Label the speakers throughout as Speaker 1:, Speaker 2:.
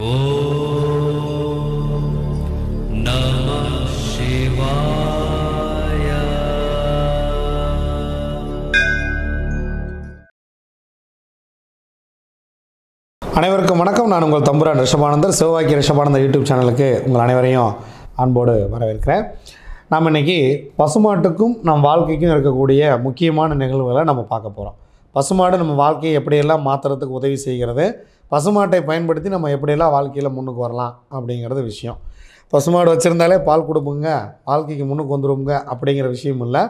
Speaker 1: அனைவருக்கும் வணக்கம் நான் உங்கள் தம்புரான் ரிஷபானந்தர் சிவவாக்கி ரிஷபானந்தர் யூடியூப் சேனலுக்கு உங்கள் அனைவரையும் அன்போடு வரவேற்கிறேன் நாம் இன்றைக்கி பசுமாட்டுக்கும் நம் வாழ்க்கைக்கும் இருக்கக்கூடிய முக்கியமான நிகழ்வுகளை நம்ம பார்க்க போகிறோம் பசுமாடு நம்ம வாழ்க்கையை எப்படியெல்லாம் மாற்றுறதுக்கு உதவி செய்கிறது பசுமாட்டை பயன்படுத்தி நம்ம எப்படியெல்லாம் வாழ்க்கையில் முன்னுக்கு வரலாம் அப்படிங்கிறது விஷயம் பசுமாடு வச்சுருந்தாலே பால் கொடுப்புங்க வாழ்க்கைக்கு முன்னுக்கு வந்துடுவோங்க அப்படிங்கிற விஷயம் இல்லை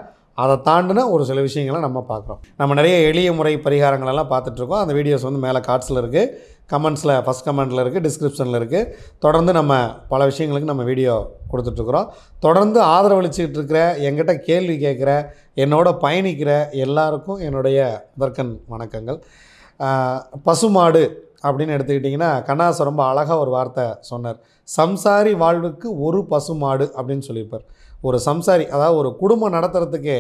Speaker 1: அதை தாண்டின ஒரு சில விஷயங்களை நம்ம பார்க்குறோம் நம்ம நிறைய எளிய முறை பரிகாரங்களெல்லாம் பார்த்துட்ருக்கோம் அந்த வீடியோஸ் வந்து மேலே கார்ட்ஸில் இருக்குது கமெண்ட்ஸில் ஃபஸ்ட் கமெண்ட்டில் இருக்குது டிஸ்கிரிப்ஷனில் இருக்குது தொடர்ந்து நம்ம பல விஷயங்களுக்கு நம்ம வீடியோ கொடுத்துட்ருக்குறோம் தொடர்ந்து ஆதரவளிச்சுக்கிட்டு இருக்கிற எங்கிட்ட கேள்வி கேட்குற என்னோட பயணிக்கிற எல்லாருக்கும் என்னுடைய முதற்கண் வணக்கங்கள் பசுமாடு அப்படின்னு எடுத்துக்கிட்டிங்கன்னா கண்ணாசு ரொம்ப அழகாக ஒரு வார்த்தை சொன்னார் சம்சாரி வாழ்வுக்கு ஒரு பசுமாடு அப்படின்னு சொல்லியிருப்பார் ஒரு சம்சாரி அதாவது ஒரு குடும்பம் நடத்துகிறதுக்கே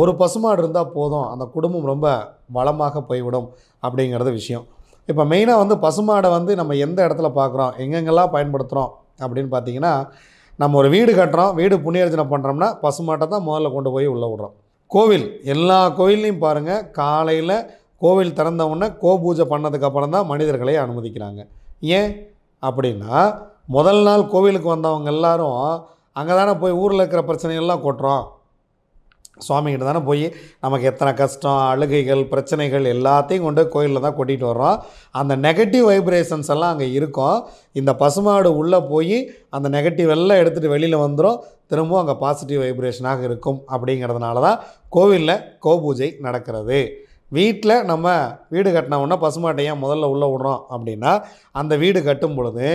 Speaker 1: ஒரு பசுமாடு இருந்தால் போதும் அந்த குடும்பம் ரொம்ப வளமாக போய்விடும் அப்படிங்கிறது விஷயம் இப்போ மெயினாக வந்து பசுமாடை வந்து நம்ம எந்த இடத்துல பார்க்குறோம் எங்கெங்கெல்லாம் பயன்படுத்துகிறோம் அப்படின்னு பார்த்தீங்கன்னா நம்ம ஒரு வீடு கட்டுறோம் வீடு புண்ணியர்ஜனை பண்ணுறோம்னா பசுமாட்டை தான் முதல்ல கொண்டு போய் உள்ளே விடுறோம் கோவில் எல்லா கோயில்லையும் பாருங்கள் காலையில் கோவில் திறந்த உடனே கோ பூஜை பண்ணதுக்கப்புறம் தான் மனிதர்களை அனுமதிக்கிறாங்க ஏன் அப்படின்னா முதல் நாள் கோவிலுக்கு வந்தவங்க எல்லாரும் அங்கே தானே போய் ஊரில் இருக்கிற பிரச்சனைகள்லாம் கொட்டுறோம் சுவாமிகிட்ட தானே போய் நமக்கு எத்தனை கஷ்டம் அழுகைகள் பிரச்சனைகள் எல்லாத்தையும் கொண்டு கோயிலில் தான் கொட்டிகிட்டு வர்றோம் அந்த நெகட்டிவ் வைப்ரேஷன்ஸ் எல்லாம் அங்கே இருக்கும் இந்த பசுமாடு உள்ளே போய் அந்த நெகட்டிவ் எல்லாம் எடுத்துகிட்டு வெளியில் வந்துடும் திரும்பவும் அங்கே பாசிட்டிவ் வைப்ரேஷனாக இருக்கும் அப்படிங்கிறதுனால தான் கோவிலில் கோபூஜை நடக்கிறது வீட்டில் நம்ம வீடு கட்டினோம்னா பசுமாட்டை முதல்ல உள்ளே விடுறோம் அப்படின்னா அந்த வீடு கட்டும் பொழுது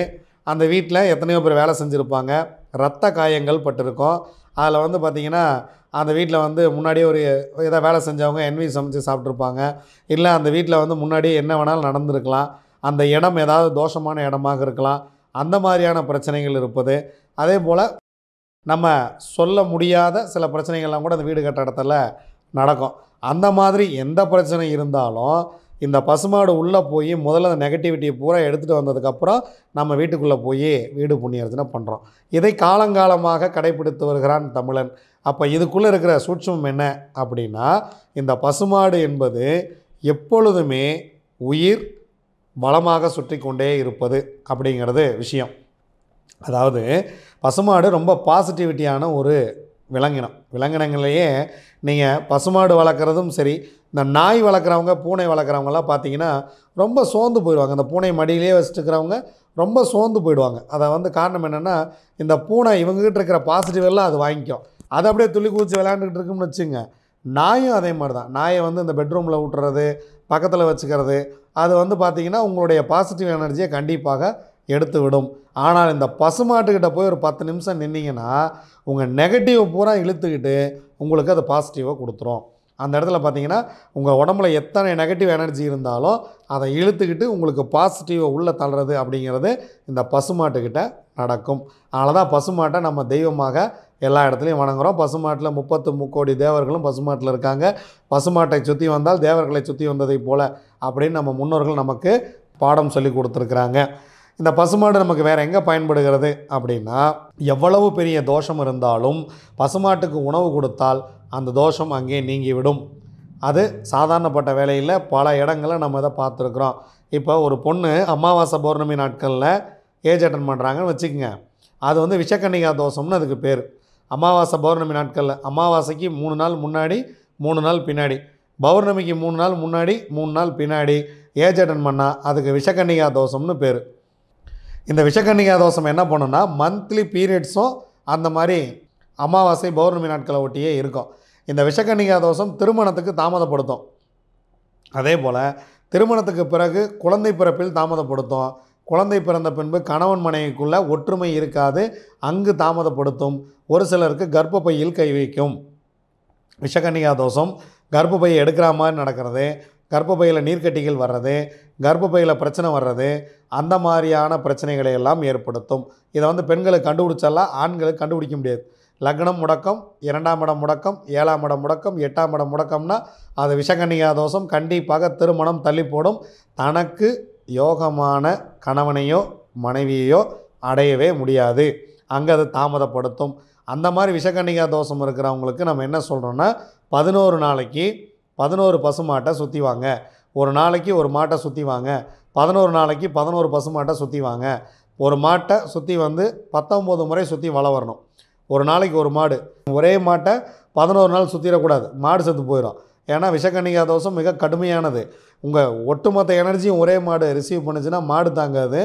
Speaker 1: அந்த வீட்டில் எத்தனையோ பேர் வேலை செஞ்சுருப்பாங்க ரத்த காயங்கள் பட்டிருக்கும் அதில் வந்து பார்த்திங்கன்னா அந்த வீட்டில் வந்து முன்னாடியே ஒரு எதாவது வேலை செஞ்சவங்க என்வி சமைச்சு சாப்பிட்ருப்பாங்க இல்லை அந்த வீட்டில் வந்து முன்னாடியே என்ன வேணாலும் நடந்திருக்கலாம் அந்த இடம் ஏதாவது தோஷமான இடமாக இருக்கலாம் அந்த மாதிரியான பிரச்சனைகள் இருப்பது அதே போல் நம்ம சொல்ல முடியாத சில பிரச்சனைகள்லாம் கூட அந்த வீடு கட்ட இடத்துல நடக்கும் அந்த மாதிரி எந்த பிரச்சனை இருந்தாலும் இந்த பசுமாடு உள்ளே போய் முதல்ல அந்த நெகட்டிவிட்டியை பூரா எடுத்துகிட்டு வந்ததுக்கப்புறம் நம்ம வீட்டுக்குள்ளே போய் வீடு புண்ணியர்த்தனை பண்ணுறோம் இதை காலங்காலமாக கடைபிடித்து வருகிறான் தமிழன் அப்போ இதுக்குள்ளே இருக்கிற சூட்சமம் என்ன அப்படின்னா இந்த பசுமாடு என்பது எப்பொழுதுமே உயிர் வளமாக சுற்றி கொண்டே இருப்பது அப்படிங்கிறது விஷயம் அதாவது பசுமாடு ரொம்ப பாசிட்டிவிட்டியான ஒரு விலங்கினம் விலங்கினங்களையே நீங்கள் பசுமாடு வளர்க்குறதும் சரி இந்த நாய் வளர்க்குறவங்க பூனை வளர்க்குறவங்கலாம் பார்த்தீங்கன்னா ரொம்ப சோர்ந்து போயிடுவாங்க அந்த பூனை மடியிலே வச்சுட்டுருக்கிறவங்க ரொம்ப சோர்ந்து போயிடுவாங்க அதை வந்து காரணம் என்னென்னா இந்த பூனை இவங்ககிட்ட இருக்கிற பாசிட்டிவ் எல்லாம் அது வாங்கிக்கும் அதை அப்படியே துள்ளி குதிச்சு விளையாண்டுக்கிட்டு இருக்கும்னு வச்சுங்க நாயும் அதே மாதிரி தான் நாயை வந்து இந்த பெட்ரூமில் விட்டுறது பக்கத்தில் வச்சுக்கிறது அது வந்து பார்த்திங்கன்னா உங்களுடைய பாசிட்டிவ் எனர்ஜியை கண்டிப்பாக எடுத்துவிடும் ஆனால் இந்த பசுமாட்டுக்கிட்ட போய் ஒரு பத்து நிமிஷம் நின்னீங்கன்னா உங்கள் நெகட்டிவ் பூரா இழுத்துக்கிட்டு உங்களுக்கு அது பாசிட்டிவாக கொடுத்துரும் அந்த இடத்துல பார்த்தீங்கன்னா உங்கள் உடம்புல எத்தனை நெகட்டிவ் எனர்ஜி இருந்தாலும் அதை இழுத்துக்கிட்டு உங்களுக்கு பாசிட்டிவை உள்ளே தள்ளுறது அப்படிங்கிறது இந்த பசுமாட்டுக்கிட்ட நடக்கும் அதனால தான் பசுமாட்டை நம்ம தெய்வமாக எல்லா இடத்துலையும் வணங்குகிறோம் பசுமாட்டில் முப்பத்து முக்கோடி தேவர்களும் பசுமாட்டில் இருக்காங்க பசுமாட்டை சுற்றி வந்தால் தேவர்களை சுற்றி வந்ததை போல் அப்படின்னு நம்ம முன்னோர்கள் நமக்கு பாடம் சொல்லி கொடுத்துருக்குறாங்க இந்த பசுமாடு நமக்கு வேறு எங்கே பயன்படுகிறது அப்படின்னா எவ்வளவு பெரிய தோஷம் இருந்தாலும் பசுமாட்டுக்கு உணவு கொடுத்தால் அந்த தோஷம் அங்கே நீங்கிவிடும் அது சாதாரணப்பட்ட வேலையில் பல இடங்களில் நம்ம இதை பார்த்துருக்குறோம் இப்போ ஒரு பொண்ணு அமாவாசை பௌர்ணமி நாட்களில் ஏஜ் அட்டன் பண்ணுறாங்கன்னு வச்சுக்கோங்க அது வந்து விஷக்கண்ணிகா தோஷம்னு அதுக்கு பேர் அமாவாசை பௌர்ணமி நாட்களில் அமாவாசைக்கு மூணு நாள் முன்னாடி மூணு நாள் பின்னாடி பௌர்ணமிக்கு மூணு நாள் முன்னாடி மூணு நாள் பின்னாடி ஏஜ் அட்டன் பண்ணால் அதுக்கு விஷக்கண்ணிகா தோஷம்னு பேர் இந்த விஷக்கன்னிகா தோஷம் என்ன பண்ணுன்னா மந்த்லி பீரியட்ஸும் அந்த மாதிரி அமாவாசை பௌர்ணமி நாட்களை ஒட்டியே இருக்கும் இந்த விஷக்கன்னிகா தோஷம் திருமணத்துக்கு தாமதப்படுத்தும் அதே போல் திருமணத்துக்கு பிறகு குழந்தை பிறப்பில் தாமதப்படுத்தும் குழந்தை பிறந்த பின்பு கணவன் மனைவிக்குள்ளே ஒற்றுமை இருக்காது அங்கு தாமதப்படுத்தும் ஒரு சிலருக்கு கர்ப்பப்பையில் கை வைக்கும் விஷக்கன்னிகா தோஷம் கர்ப்பப்பையை எடுக்கிற மாதிரி நடக்கிறது கர்ப்பப்பையில் நீர்க்கட்டிகள் வர்றது கர்ப்பப்பையில் பிரச்சனை வர்றது அந்த மாதிரியான பிரச்சனைகளை எல்லாம் ஏற்படுத்தும் இதை வந்து பெண்களை கண்டுபிடிச்சாலாம் ஆண்களுக்கு கண்டுபிடிக்க முடியாது லக்னம் முடக்கம் இரண்டாம் இடம் முடக்கம் ஏழாம் இடம் முடக்கம் எட்டாம் இடம் முடக்கம்னா அது விஷகன்னியா தோஷம் கண்டிப்பாக திருமணம் தள்ளி போடும் தனக்கு யோகமான கணவனையோ மனைவியையோ அடையவே முடியாது அங்கே அது தாமதப்படுத்தும் அந்த மாதிரி விஷகன்னிகா தோஷம் இருக்கிறவங்களுக்கு நம்ம என்ன சொல்கிறோன்னா பதினோரு நாளைக்கு பதினோரு பசு மாட்டை சுற்றி வாங்க ஒரு நாளைக்கு ஒரு மாட்டை சுற்றி வாங்க பதினோரு நாளைக்கு பதினோரு பசு மாட்டை சுற்றி வாங்க ஒரு மாட்டை சுற்றி வந்து பத்தொம்போது முறை சுற்றி வள வரணும் ஒரு நாளைக்கு ஒரு மாடு ஒரே மாட்டை பதினோரு நாள் சுற்றிடக்கூடாது மாடு செத்து போயிடும் ஏன்னா விஷக்கணிகா தோஷம் மிக கடுமையானது உங்கள் ஒட்டுமொத்த எனர்ஜியும் ஒரே மாடு ரிசீவ் பண்ணுச்சுன்னா மாடு தாங்காது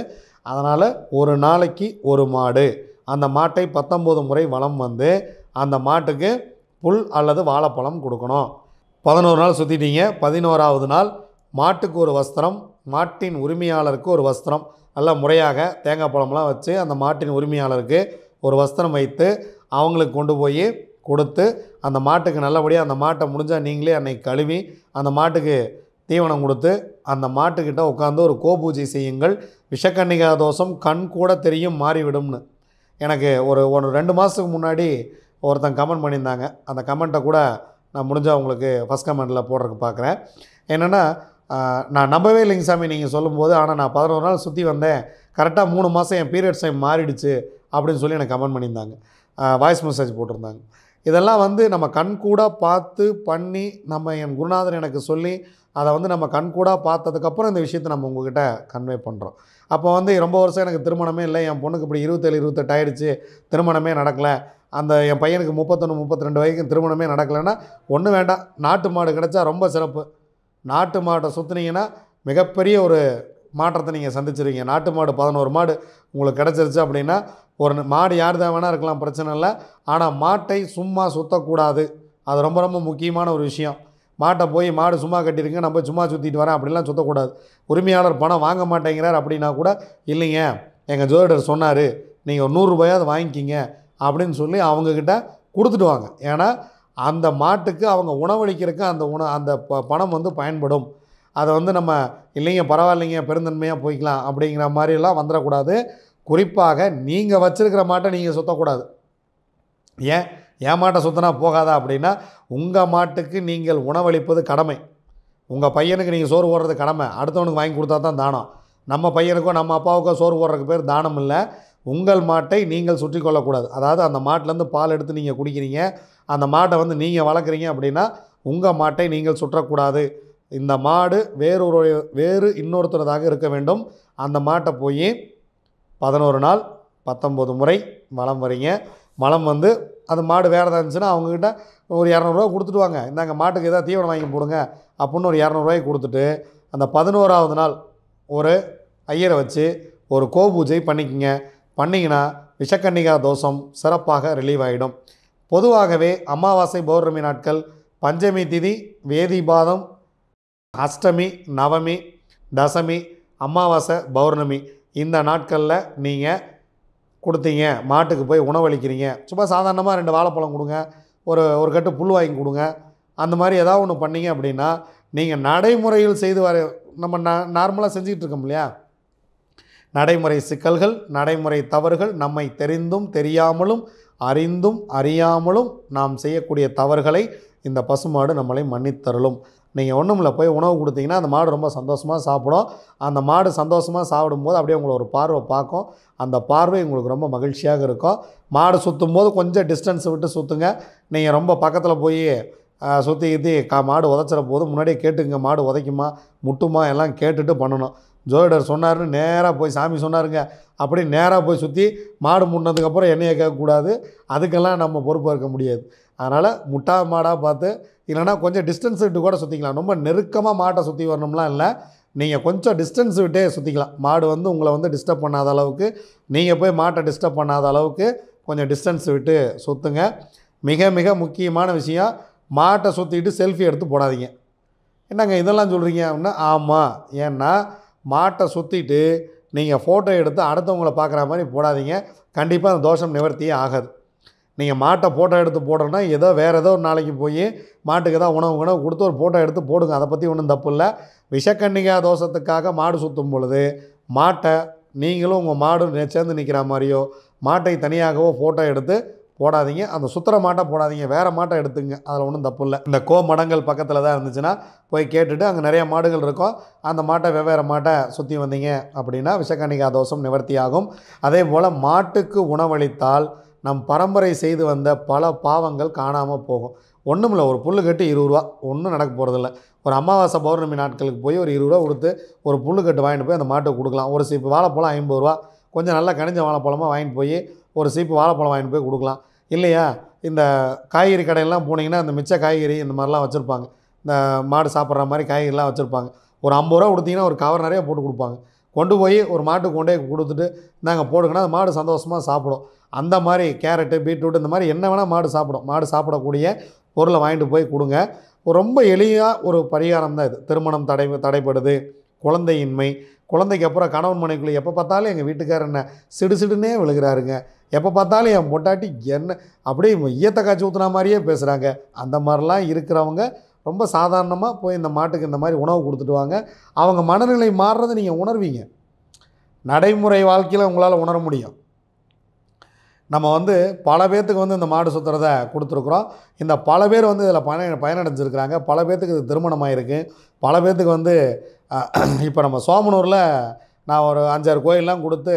Speaker 1: அதனால் ஒரு நாளைக்கு ஒரு மாடு அந்த மாட்டை பத்தொம்போது முறை வளம் வந்து அந்த மாட்டுக்கு புல் அல்லது வாழைப்பழம் கொடுக்கணும் பதினோரு நாள் சுற்றிட்டீங்க பதினோராவது நாள் மாட்டுக்கு ஒரு வஸ்திரம் மாட்டின் உரிமையாளருக்கு ஒரு வஸ்திரம் நல்லா முறையாக தேங்காய் பழம்லாம் வச்சு அந்த மாட்டின் உரிமையாளருக்கு ஒரு வஸ்திரம் வைத்து அவங்களுக்கு கொண்டு போய் கொடுத்து அந்த மாட்டுக்கு நல்லபடியாக அந்த மாட்டை முடிஞ்சால் நீங்களே அன்னைக்கு கழுவி அந்த மாட்டுக்கு தீவனம் கொடுத்து அந்த மாட்டுக்கிட்ட உட்காந்து ஒரு கோபூஜை செய்யுங்கள் விஷக்கன்னிகா தோஷம் கண் கூட தெரியும் மாறிவிடும்னு எனக்கு ஒரு ஒன்று ரெண்டு மாதத்துக்கு முன்னாடி ஒருத்தன் கமெண்ட் பண்ணியிருந்தாங்க அந்த கமெண்ட்டை கூட நான் முடிஞ்சால் உங்களுக்கு ஃபஸ்ட் கமெண்டில் போடுறதுக்கு பார்க்குறேன் என்னென்னா நான் நம்பவே இல்லைங்க சாமி நீங்கள் சொல்லும்போது ஆனால் நான் பதினோரு நாள் சுற்றி வந்தேன் கரெக்டாக மூணு மாதம் என் பீரியட்ஸ் டைம் மாறிடுச்சு அப்படின்னு சொல்லி எனக்கு கமெண்ட் பண்ணியிருந்தாங்க வாய்ஸ் மெசேஜ் போட்டிருந்தாங்க இதெல்லாம் வந்து நம்ம கண் கூட பார்த்து பண்ணி நம்ம என் குருநாதர் எனக்கு சொல்லி அதை வந்து நம்ம கண் கூட பார்த்ததுக்கப்புறம் இந்த விஷயத்தை நம்ம உங்ககிட்ட கன்வே பண்ணுறோம் அப்போ வந்து ரொம்ப வருஷம் எனக்கு திருமணமே இல்லை என் பொண்ணுக்கு இப்படி இருபத்தேழு இருபத்தெட்டு ஆயிடுச்சு திருமணமே நடக்கலை அந்த என் பையனுக்கு முப்பத்தொன்று முப்பத்தி ரெண்டு வரைக்கும் திருமணமே நடக்கலைன்னா ஒன்றும் வேண்டாம் நாட்டு மாடு கிடச்சா ரொம்ப சிறப்பு நாட்டு மாட்டை சுற்றுனீங்கன்னா மிகப்பெரிய ஒரு மாற்றத்தை நீங்கள் சந்திச்சிருக்கீங்க நாட்டு மாடு பதினோரு மாடு உங்களுக்கு கிடச்சிருச்சு அப்படின்னா ஒரு மாடு யார் தான் வேணால் இருக்கலாம் பிரச்சனை இல்லை ஆனால் மாட்டை சும்மா சுற்றக்கூடாது அது ரொம்ப ரொம்ப முக்கியமான ஒரு விஷயம் மாட்டை போய் மாடு சும்மா கட்டிடுங்க நம்ம சும்மா சுற்றிட்டு வரேன் அப்படிலாம் சுற்றக்கூடாது உரிமையாளர் பணம் வாங்க மாட்டேங்கிறார் அப்படின்னா கூட இல்லைங்க எங்கள் ஜோதிடர் சொன்னார் நீங்கள் ஒரு நூறுரூபாயாவது வாங்கிக்கிங்க அப்படின்னு சொல்லி அவங்கக்கிட்ட கொடுத்துட்டு வாங்க ஏன்னா அந்த மாட்டுக்கு அவங்க உணவளிக்கிறதுக்கு அந்த உண அந்த பணம் வந்து பயன்படும் அதை வந்து நம்ம இல்லைங்க பரவாயில்லைங்க பெருந்தன்மையாக போய்க்கலாம் அப்படிங்கிற மாதிரிலாம் வந்துடக்கூடாது குறிப்பாக நீங்கள் வச்சுருக்கிற மாட்டை நீங்கள் சுற்றக்கூடாது ஏன் என் மாட்டை சுற்றினா போகாதா அப்படின்னா உங்கள் மாட்டுக்கு நீங்கள் உணவளிப்பது கடமை உங்கள் பையனுக்கு நீங்கள் சோறு போடுறது கடமை அடுத்தவனுக்கு வாங்கி கொடுத்தா தான் தானம் நம்ம பையனுக்கோ நம்ம அப்பாவுக்கோ சோறு போடுறதுக்கு பேர் தானம் இல்லை உங்கள் மாட்டை நீங்கள் சுற்றி கொள்ளக்கூடாது அதாவது அந்த மாட்டிலேருந்து பால் எடுத்து நீங்கள் குடிக்கிறீங்க அந்த மாட்டை வந்து நீங்கள் வளர்க்குறீங்க அப்படின்னா உங்கள் மாட்டை நீங்கள் சுற்றக்கூடாது இந்த மாடு வேறு ஒரு வேறு இன்னொருத்தனதாக இருக்க வேண்டும் அந்த மாட்டை போய் பதினோரு நாள் பத்தொம்போது முறை மலம் வரீங்க மலம் வந்து அது மாடு வேறு ஏதாவது இருந்துச்சுன்னா அவங்கக்கிட்ட ஒரு இரநூறுவா கொடுத்துட்டு வாங்க இந்தாங்க மாட்டுக்கு எதாவது தீவனம் வாங்கி போடுங்க அப்படின்னு ஒரு இரநூறுவாய்க்கு கொடுத்துட்டு அந்த பதினோராவது நாள் ஒரு ஐயரை வச்சு ஒரு கோ பூஜை பண்ணிக்கங்க பண்ணிங்கன்னா விஷக்கன்னிகா தோஷம் சிறப்பாக ரிலீவ் ஆகிடும் பொதுவாகவே அமாவாசை பௌர்ணமி நாட்கள் பஞ்சமி திதி வேதிபாதம் அஷ்டமி நவமி தசமி அமாவாசை பௌர்ணமி இந்த நாட்களில் நீங்கள் கொடுத்தீங்க மாட்டுக்கு போய் உணவளிக்கிறீங்க சும்மா சாதாரணமாக ரெண்டு வாழைப்பழம் கொடுங்க ஒரு ஒரு கட்டு புல் வாங்கி கொடுங்க அந்த மாதிரி ஏதாவது ஒன்று பண்ணிங்க அப்படின்னா நீங்கள் நடைமுறையில் செய்து வர நம்ம ந நார்மலாக செஞ்சுக்கிட்டு இருக்கோம் இல்லையா நடைமுறை சிக்கல்கள் நடைமுறை தவறுகள் நம்மை தெரிந்தும் தெரியாமலும் அறிந்தும் அறியாமலும் நாம் செய்யக்கூடிய தவறுகளை இந்த பசுமாடு நம்மளை மன்னித்தரலும் நீங்கள் ஒன்றுமில்ல போய் உணவு கொடுத்தீங்கன்னா அந்த மாடு ரொம்ப சந்தோஷமாக சாப்பிடும் அந்த மாடு சந்தோஷமாக சாப்பிடும்போது அப்படியே உங்களை ஒரு பார்வை பார்க்கும் அந்த பார்வை உங்களுக்கு ரொம்ப மகிழ்ச்சியாக இருக்கும் மாடு சுற்றும் போது கொஞ்சம் டிஸ்டன்ஸ் விட்டு சுற்றுங்க நீங்கள் ரொம்ப பக்கத்தில் போய் சுற்றி கித்தி கா மாடு உதச்சிட போது முன்னாடியே கேட்டுங்க மாடு உதைக்குமா முட்டுமா எல்லாம் கேட்டுட்டு பண்ணணும் ஜோதிடர் சொன்னாருன்னு நேராக போய் சாமி சொன்னாருங்க அப்படி நேராக போய் சுற்றி மாடு முன்னதுக்கப்புறம் எண்ணெயை கேட்கக்கூடாது அதுக்கெல்லாம் நம்ம பொறுப்பாக இருக்க முடியாது அதனால் முட்டா மாடாக பார்த்து இல்லைனா கொஞ்சம் டிஸ்டன்ஸ் விட்டு கூட சுற்றிக்கலாம் ரொம்ப நெருக்கமாக மாட்டை சுற்றி வரணும்லாம் இல்லை நீங்கள் கொஞ்சம் டிஸ்டன்ஸ் விட்டே சுற்றிக்கலாம் மாடு வந்து உங்களை வந்து டிஸ்டர்ப் பண்ணாத அளவுக்கு நீங்கள் போய் மாட்டை டிஸ்டர்ப் பண்ணாத அளவுக்கு கொஞ்சம் டிஸ்டன்ஸ் விட்டு சுற்றுங்க மிக மிக முக்கியமான விஷயம் மாட்டை சுற்றிட்டு செல்ஃபி எடுத்து போடாதீங்க என்னங்க இதெல்லாம் சொல்கிறீங்க அப்படின்னா ஆமாம் ஏன்னா மாட்டை சுற்றிட்டு நீங்கள் ஃபோட்டோ எடுத்து அடுத்தவங்களை பார்க்குற மாதிரி போடாதீங்க கண்டிப்பாக அந்த தோஷம் நிவர்த்தியே ஆகாது நீங்கள் மாட்டை ஃபோட்டோ எடுத்து போடுறோன்னா ஏதோ வேறு ஏதோ ஒரு நாளைக்கு போய் மாட்டுக்கு தான் உணவு உணவு கொடுத்து ஒரு ஃபோட்டோ எடுத்து போடுங்க அதை பற்றி ஒன்றும் தப்பு இல்லை விஷக்கன்னிகா தோஷத்துக்காக மாடு சுற்றும் பொழுது மாட்டை நீங்களும் உங்கள் மாடு சேர்ந்து நிற்கிற மாதிரியோ மாட்டை தனியாகவோ ஃபோட்டோ எடுத்து போடாதீங்க அந்த சுத்திர மாட்டை போடாதீங்க வேறு மாட்டை எடுத்துங்க அதில் ஒன்றும் தப்பு இல்லை இந்த கோ மடங்கள் பக்கத்தில் தான் இருந்துச்சுன்னா போய் கேட்டுட்டு அங்கே நிறைய மாடுகள் இருக்கும் அந்த மாட்டை வெவ்வேறு மாட்டை சுற்றி வந்தீங்க அப்படின்னா விஷக்கணிகா தோஷம் நிவர்த்தி ஆகும் அதே போல் மாட்டுக்கு உணவளித்தால் நம் பரம்பரை செய்து வந்த பல பாவங்கள் காணாமல் போகும் ஒன்றும் இல்லை ஒரு புல் கட்டு இருபது ரூபா ஒன்றும் நடக்க போகிறதில்ல ஒரு அமாவாசை பௌர்ணமி நாட்களுக்கு போய் ஒரு இருபது ரூபா கொடுத்து ஒரு புல் கட்டு வாங்கிட்டு போய் அந்த மாட்டை கொடுக்கலாம் ஒரு சீப்பு வாழைப்பழம் ஐம்பது ரூபா கொஞ்சம் நல்லா கனிஞ்ச வாழைப்பழமாக வாங்கிட்டு போய் ஒரு சீப்பு வாழைப்பழம் வாங்கிட்டு போய் கொடுக்கலாம் இல்லையா இந்த காய்கறி கடையெல்லாம் போனீங்கன்னா அந்த மிச்ச காய்கறி இந்த மாதிரிலாம் வச்சுருப்பாங்க இந்த மாடு சாப்பிட்ற மாதிரி காய்கறிலாம் வச்சுருப்பாங்க ஒரு ஐம்பது ரூபா கொடுத்தீங்கன்னா ஒரு கவர் நிறையா போட்டு கொடுப்பாங்க கொண்டு போய் ஒரு மாட்டுக்கு கொண்டே கொடுத்துட்டு நாங்கள் போடுங்கன்னா அந்த மாடு சந்தோஷமாக சாப்பிடும் அந்த மாதிரி கேரட்டு பீட்ரூட் இந்த மாதிரி என்ன வேணால் மாடு சாப்பிடும் மாடு சாப்பிடக்கூடிய பொருளை வாங்கிட்டு போய் கொடுங்க ரொம்ப எளியாக ஒரு பரிகாரம் தான் இது திருமணம் தடை தடைப்படுது குழந்தையின்மை குழந்தைக்கு அப்புறம் கணவன் மனைக்குள்ளே எப்போ பார்த்தாலும் எங்கள் வீட்டுக்காரர் என்ன சிடு சிடுனே விழுகிறாருங்க எப்போ பார்த்தாலும் என் பொட்டாட்டி என்ன அப்படியே ஈயத்தை காய்ச்சி ஊற்றுனா மாதிரியே பேசுகிறாங்க அந்த மாதிரிலாம் இருக்கிறவங்க ரொம்ப சாதாரணமாக போய் இந்த மாட்டுக்கு இந்த மாதிரி உணவு கொடுத்துட்டு வாங்க அவங்க மனநிலை மாறுறதை நீங்கள் உணர்வீங்க நடைமுறை வாழ்க்கையில் உங்களால் உணர முடியும் நம்ம வந்து பல பேர்த்துக்கு வந்து இந்த மாடு சுத்துறத கொடுத்துருக்குறோம் இந்த பல பேர் வந்து இதில் பயன பயனடைஞ்சிருக்கிறாங்க பல பேர்த்துக்கு இது திருமணமாயிருக்கு பல பேர்த்துக்கு வந்து இப்போ நம்ம சோமனூரில் நான் ஒரு அஞ்சாறு கோயிலெலாம் கொடுத்து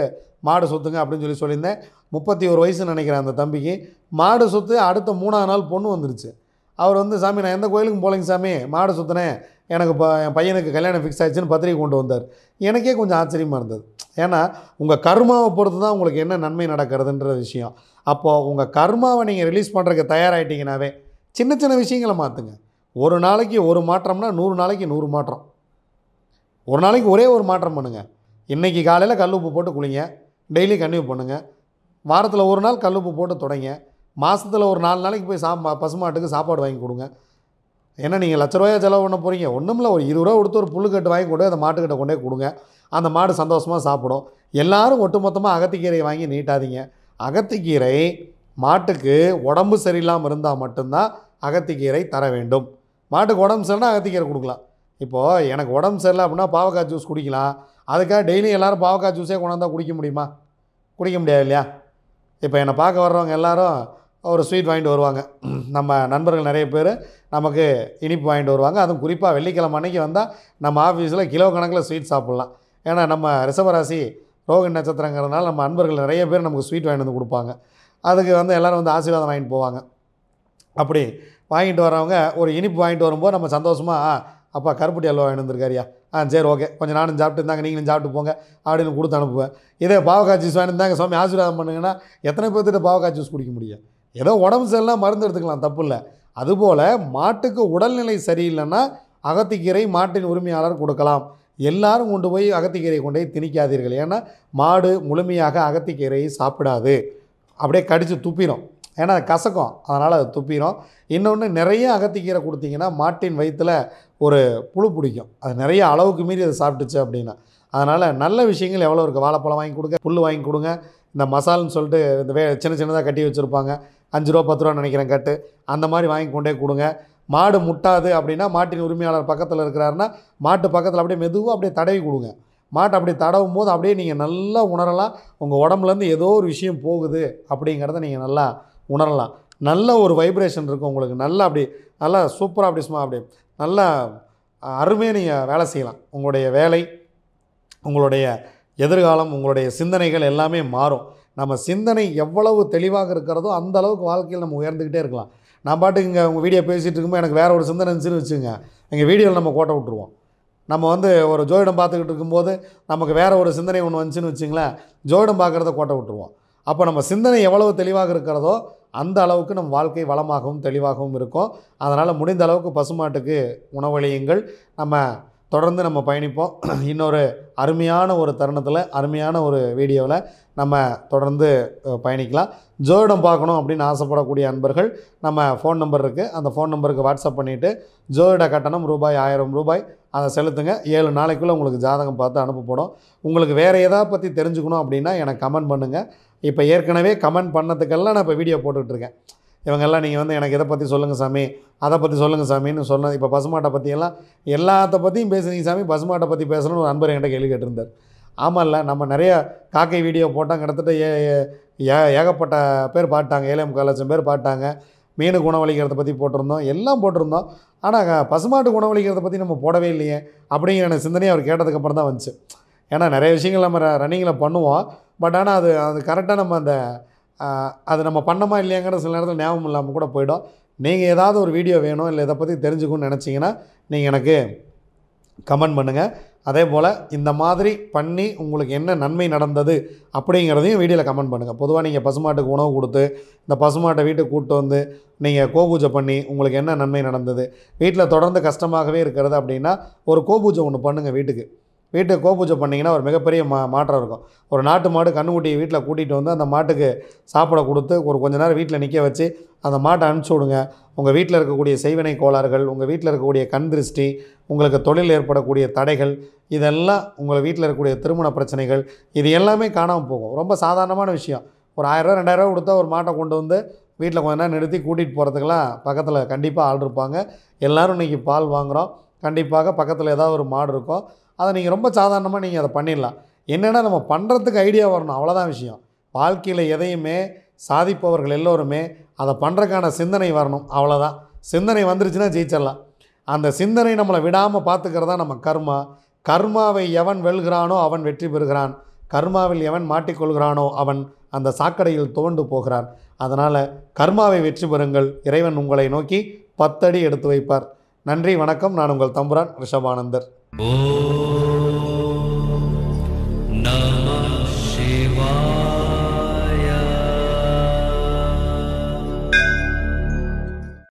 Speaker 1: மாடு சொத்துங்க அப்படின்னு சொல்லி சொல்லியிருந்தேன் முப்பத்தி ஒரு வயசுன்னு நினைக்கிறேன் அந்த தம்பிக்கு மாடு சுற்று அடுத்த மூணாவது நாள் பொண்ணு வந்துருச்சு அவர் வந்து சாமி நான் எந்த கோயிலுக்கும் போகலைங்க சாமி மாடு சுத்தினேன் எனக்கு இப்போ என் பையனுக்கு கல்யாணம் ஃபிக்ஸ் ஆயிடுச்சுன்னு பத்திரிக்கை கொண்டு வந்தார் எனக்கே கொஞ்சம் ஆச்சரியமாக இருந்தது ஏன்னா உங்கள் கர்மாவை பொறுத்து தான் உங்களுக்கு என்ன நன்மை நடக்கிறதுன்ற விஷயம் அப்போது உங்கள் கர்மாவை நீங்கள் ரிலீஸ் பண்ணுறதுக்கு தயாராகிட்டிங்கனாவே சின்ன சின்ன விஷயங்களை மாற்றுங்க ஒரு நாளைக்கு ஒரு மாற்றம்னா நூறு நாளைக்கு நூறு மாற்றம் ஒரு நாளைக்கு ஒரே ஒரு மாற்றம் பண்ணுங்கள் இன்றைக்கி காலையில் கல் உப்பு போட்டு குளிங்க டெய்லி கன்னியூ பண்ணுங்கள் வாரத்தில் ஒரு நாள் கல் உப்பு போட்டு தொடங்க மாதத்தில் ஒரு நாலு நாளைக்கு போய் சா பசுமாட்டுக்கு சாப்பாடு வாங்கி கொடுங்க ஏன்னா நீங்கள் லட்ச ரூபாயா செலவு பண்ண போகிறீங்க ஒன்றும் இல்லை ஒரு இருபது ரூபா கொடுத்து ஒரு கட்டு வாங்கி கொண்டு அந்த மாட்டுக்கிட்ட கொண்டே கொடுங்க அந்த மாடு சந்தோஷமாக சாப்பிடும் எல்லோரும் ஒட்டுமொத்தமாக அகத்திக்கீரையை வாங்கி நீட்டாதீங்க அகத்திக்கீரை மாட்டுக்கு உடம்பு சரியில்லாமல் இருந்தால் மட்டும்தான் அகத்திக்கீரை தர வேண்டும் மாட்டுக்கு உடம்பு சரினா அகத்திக்கீரை கொடுக்கலாம் இப்போது எனக்கு உடம்பு சரியில்லை அப்படின்னா பாவக்காய் ஜூஸ் குடிக்கலாம் அதுக்காக டெய்லி எல்லோரும் பாவக்காய் ஜூஸே கொண்டாந்தா குடிக்க முடியுமா குடிக்க முடியாது இல்லையா இப்போ என்னை பார்க்க வர்றவங்க எல்லோரும் ஒரு ஸ்வீட் வாங்கிட்டு வருவாங்க நம்ம நண்பர்கள் நிறைய பேர் நமக்கு இனிப்பு வாங்கிட்டு வருவாங்க அதுவும் குறிப்பாக வெள்ளிக்கிழமை அன்றைக்கி வந்தால் நம்ம ஆஃபீஸில் கிலோ கணக்கில் ஸ்வீட் சாப்பிட்லாம் ஏன்னா நம்ம ரிசவராசி ரோகன் நட்சத்திரங்கிறதுனால நம்ம நண்பர்கள் நிறைய பேர் நமக்கு ஸ்வீட் வாங்கிட்டு வந்து கொடுப்பாங்க அதுக்கு வந்து எல்லோரும் வந்து ஆசீர்வாதம் வாங்கிட்டு போவாங்க அப்படி வாங்கிட்டு வரவங்க ஒரு இனிப்பு வாங்கிட்டு வரும்போது நம்ம சந்தோஷமாக அப்பா கருப்பட்டி அல்வா வாங்கிட்டு வந்திருக்காரியா ஆ சரி ஓகே கொஞ்சம் நானும் சாப்பிட்டு இருந்தாங்க நீங்களும் சாப்பிட்டு போங்க அப்படின்னு கொடுத்து அனுப்புவேன் இதே பாவக்காய் ஜூஸ் வாங்கியிருந்தாங்க இருந்தாங்க சுவாமி ஆசீர்வாதம் பண்ணுங்கன்னா எத்தனை பேர்த்துட்டு பாவக்காய் ஜூஸ் குடிக்க முடியும் ஏதோ உடம்பு சரியில்லாம் மருந்து எடுத்துக்கலாம் தப்பு இல்லை அதுபோல் மாட்டுக்கு உடல்நிலை சரியில்லைன்னா அகத்திக்கீரை மாட்டின் உரிமையாளர் கொடுக்கலாம் எல்லாரும் கொண்டு போய் அகத்திக்கீரை கொண்டு போய் திணிக்காதீர்கள் ஏன்னா மாடு முழுமையாக அகத்திக்கீரையை சாப்பிடாது அப்படியே கடித்து துப்பிடும் ஏன்னா அது கசக்கும் அதனால் அது துப்பிடும் இன்னொன்று நிறைய அகத்திக்கீரை கொடுத்தீங்கன்னா மாட்டின் வயிற்றில் ஒரு புழு பிடிக்கும் அது நிறைய அளவுக்கு மீறி அதை சாப்பிட்டுச்சு அப்படின்னா அதனால் நல்ல விஷயங்கள் எவ்வளோ இருக்குது வாழைப்பழம் வாங்கி கொடுங்க புல் வாங்கி கொடுங்க இந்த மசால்னு சொல்லிட்டு இந்த வே சின்ன சின்னதாக கட்டி வச்சுருப்பாங்க அஞ்சு ரூபா பத்து ரூபா நினைக்கிறேன் கட்டு அந்த மாதிரி வாங்கி கொண்டே கொடுங்க மாடு முட்டாது அப்படின்னா மாட்டின் உரிமையாளர் பக்கத்தில் இருக்கிறாருன்னா மாட்டு பக்கத்தில் அப்படியே மெதுவாக அப்படியே தடவி கொடுங்க மாட்டை அப்படி தடவும் போது அப்படியே நீங்கள் நல்லா உணரலாம் உங்கள் உடம்புலேருந்து ஏதோ ஒரு விஷயம் போகுது அப்படிங்கிறத நீங்கள் நல்லா உணரலாம் நல்ல ஒரு வைப்ரேஷன் இருக்கும் உங்களுக்கு நல்லா அப்படி நல்லா சூப்பராக அப்படி சும்மா அப்படி நல்லா அருமையாக நீங்கள் வேலை செய்யலாம் உங்களுடைய வேலை உங்களுடைய எதிர்காலம் உங்களுடைய சிந்தனைகள் எல்லாமே மாறும் நம்ம சிந்தனை எவ்வளவு தெளிவாக இருக்கிறதோ அந்த அளவுக்கு வாழ்க்கையில் நம்ம உயர்ந்துக்கிட்டே இருக்கலாம் நான் பாட்டுக்கு இங்கே உங்கள் வீடியோ பேசிகிட்டு இருக்கும்போது எனக்கு வேறு ஒரு சிந்தனை இருந்துச்சுன்னு வச்சுங்க எங்கள் வீடியோவில் நம்ம கோட்டை விட்டுருவோம் நம்ம வந்து ஒரு ஜோயிடம் பார்த்துக்கிட்டு இருக்கும்போது நமக்கு வேறு ஒரு சிந்தனை ஒன்று வந்துச்சுன்னு வச்சுங்களேன் ஜோயிடம் பார்க்குறத கோட்டை விட்டுருவோம் அப்போ நம்ம சிந்தனை எவ்வளவு தெளிவாக இருக்கிறதோ அந்த அளவுக்கு நம் வாழ்க்கை வளமாகவும் தெளிவாகவும் இருக்கும் அதனால் முடிந்த அளவுக்கு பசுமாட்டுக்கு உணவளியுங்கள் நம்ம தொடர்ந்து நம்ம பயணிப்போம் இன்னொரு அருமையான ஒரு தருணத்தில் அருமையான ஒரு வீடியோவில் நம்ம தொடர்ந்து பயணிக்கலாம் ஜோதிடம் பார்க்கணும் அப்படின்னு ஆசைப்படக்கூடிய அன்பர்கள் நம்ம ஃபோன் நம்பர் இருக்குது அந்த ஃபோன் நம்பருக்கு வாட்ஸ்அப் பண்ணிவிட்டு ஜோதிட கட்டணம் ரூபாய் ஆயிரம் ரூபாய் அதை செலுத்துங்க ஏழு நாளைக்குள்ளே உங்களுக்கு ஜாதகம் பார்த்து அனுப்பப்படும் உங்களுக்கு வேறு எதாவது பற்றி தெரிஞ்சுக்கணும் அப்படின்னா எனக்கு கமெண்ட் பண்ணுங்கள் இப்போ ஏற்கனவே கமெண்ட் பண்ணதுக்கெல்லாம் நான் இப்போ வீடியோ போட்டுக்கிட்டு இருக்கேன் இவங்கெல்லாம் நீங்கள் வந்து எனக்கு இதை பற்றி சொல்லுங்கள் சாமி அதை பற்றி சொல்லுங்கள் சாமின்னு சொன்ன இப்போ பசுமாட்டை பற்றியெல்லாம் எல்லாத்த பற்றியும் பேசுனீங்க சாமி பசுமாட்டை பற்றி பேசணும்னு ஒரு நண்பர் என்கிட்ட கேள்வி கேட்டிருந்தார் ஆமாம்ல நம்ம நிறைய காக்கை வீடியோ போட்டால் கிட்டத்தட்ட ஏ ஏ ஏகப்பட்ட பேர் பாட்டாங்க ஏழை முக்கால் லட்சம் பேர் பாட்டாங்க மீன் குணவளிக்கிறத பற்றி போட்டிருந்தோம் எல்லாம் போட்டிருந்தோம் ஆனால் பசுமாட்டு குணவளிக்கிறத பற்றி நம்ம போடவே இல்லையே அப்படிங்கிற சிந்தனையை அவர் கேட்டதுக்கப்புறம் தான் வந்துச்சு ஏன்னா நிறைய விஷயங்கள் நம்ம ரன்னிங்கில் பண்ணுவோம் பட் ஆனால் அது அது கரெக்டாக நம்ம அந்த அது நம்ம பண்ணமா இல்லையாங்கிற சில நேரத்தில் ஞாபகம் இல்லாமல் கூட போயிடும் நீங்கள் ஏதாவது ஒரு வீடியோ வேணும் இல்லை இதை பற்றி தெரிஞ்சுக்கணும்னு நினச்சிங்கன்னா நீங்கள் எனக்கு கமெண்ட் பண்ணுங்கள் அதே போல் இந்த மாதிரி பண்ணி உங்களுக்கு என்ன நன்மை நடந்தது அப்படிங்கிறதையும் வீடியோவில் கமெண்ட் பண்ணுங்கள் பொதுவாக நீங்கள் பசுமாட்டுக்கு உணவு கொடுத்து இந்த பசுமாட்டை வீட்டுக்கு கூப்பிட்டு வந்து நீங்கள் கோபூஜை பண்ணி உங்களுக்கு என்ன நன்மை நடந்தது வீட்டில் தொடர்ந்து கஷ்டமாகவே இருக்கிறது அப்படின்னா ஒரு கோபூஜை ஒன்று பண்ணுங்கள் வீட்டுக்கு வீட்டை கோபூஜை பண்ணிங்கன்னா ஒரு மிகப்பெரிய மா மாற்றம் இருக்கும் ஒரு நாட்டு மாடு கண்ணுக்குட்டியை வீட்டில் கூட்டிகிட்டு வந்து அந்த மாட்டுக்கு சாப்பிட கொடுத்து ஒரு கொஞ்ச நேரம் வீட்டில் நிற்க வச்சு அந்த மாட்டை அனுப்பிச்சி விடுங்க உங்கள் வீட்டில் இருக்கக்கூடிய செய்வினை கோளாறுகள் உங்கள் வீட்டில் இருக்கக்கூடிய கண் திருஷ்டி உங்களுக்கு தொழில் ஏற்படக்கூடிய தடைகள் இதெல்லாம் உங்கள் வீட்டில் இருக்கக்கூடிய திருமண பிரச்சனைகள் இது எல்லாமே காணாமல் போகும் ரொம்ப சாதாரணமான விஷயம் ஒரு ஆயிரரூவா ரெண்டாயிரரூவா கொடுத்தா ஒரு மாட்டை கொண்டு வந்து வீட்டில் கொஞ்ச நேரம் நிறுத்தி கூட்டிகிட்டு போகிறதுக்கெல்லாம் பக்கத்தில் கண்டிப்பாக ஆள் இருப்பாங்க எல்லோரும் இன்றைக்கி பால் வாங்குகிறோம் கண்டிப்பாக பக்கத்தில் ஏதாவது ஒரு மாடு இருக்கும் அதை நீங்கள் ரொம்ப சாதாரணமாக நீங்கள் அதை பண்ணிடலாம் என்னென்னா நம்ம பண்ணுறதுக்கு ஐடியா வரணும் அவ்வளோதான் விஷயம் வாழ்க்கையில் எதையுமே சாதிப்பவர்கள் எல்லோருமே அதை பண்ணுறக்கான சிந்தனை வரணும் அவ்வளோதான் சிந்தனை வந்துருச்சுன்னா ஜெயிச்சிடலாம் அந்த சிந்தனை நம்மளை விடாமல் பார்த்துக்கிறதா நம்ம கர்மா கர்மாவை எவன் வெல்கிறானோ அவன் வெற்றி பெறுகிறான் கர்மாவில் எவன் மாட்டிக்கொள்கிறானோ அவன் அந்த சாக்கடையில் துவண்டு போகிறான் அதனால் கர்மாவை வெற்றி பெறுங்கள் இறைவன் உங்களை நோக்கி பத்தடி எடுத்து வைப்பார் நன்றி வணக்கம் நான் உங்கள் தம்புரான் ரிஷபானந்தர் ஓ